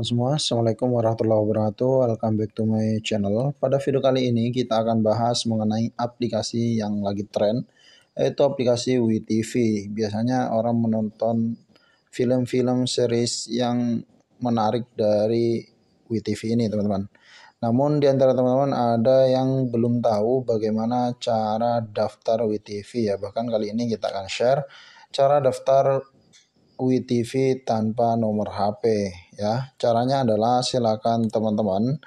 teman-teman semua Assalamualaikum warahmatullahi wabarakatuh Welcome back to my channel Pada video kali ini kita akan bahas mengenai aplikasi yang lagi tren Yaitu aplikasi WeTV Biasanya orang menonton film-film series yang menarik dari WeTV ini teman-teman Namun di antara teman-teman ada yang belum tahu bagaimana cara daftar WeTV ya Bahkan kali ini kita akan share cara daftar WTV tanpa nomor HP ya. Caranya adalah silakan teman-teman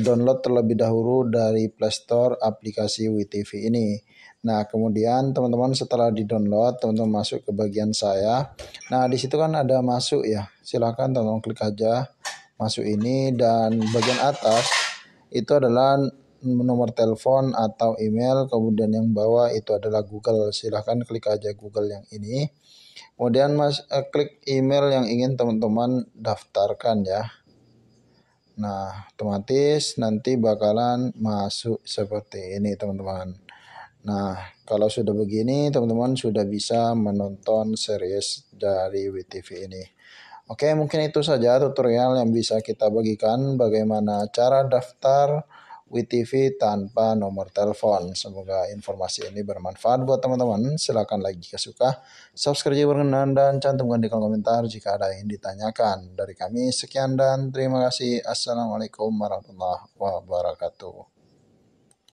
download terlebih dahulu dari Play Store aplikasi WTV ini. Nah, kemudian teman-teman setelah di-download, teman-teman masuk ke bagian saya. Nah, di situ kan ada masuk ya. Silakan teman-teman klik aja masuk ini dan bagian atas itu adalah nomor telepon atau email kemudian yang bawah itu adalah Google silahkan klik aja Google yang ini kemudian mas eh, klik email yang ingin teman-teman daftarkan ya nah otomatis nanti bakalan masuk seperti ini teman-teman nah kalau sudah begini teman-teman sudah bisa menonton series dari WTV ini Oke, mungkin itu saja tutorial yang bisa kita bagikan bagaimana cara daftar WTV tanpa nomor telepon. Semoga informasi ini bermanfaat buat teman-teman. Silakan like jika suka, subscribe jika berkenan, dan cantumkan di kolom komentar jika ada yang ditanyakan. Dari kami, sekian dan terima kasih. Assalamualaikum warahmatullahi wabarakatuh.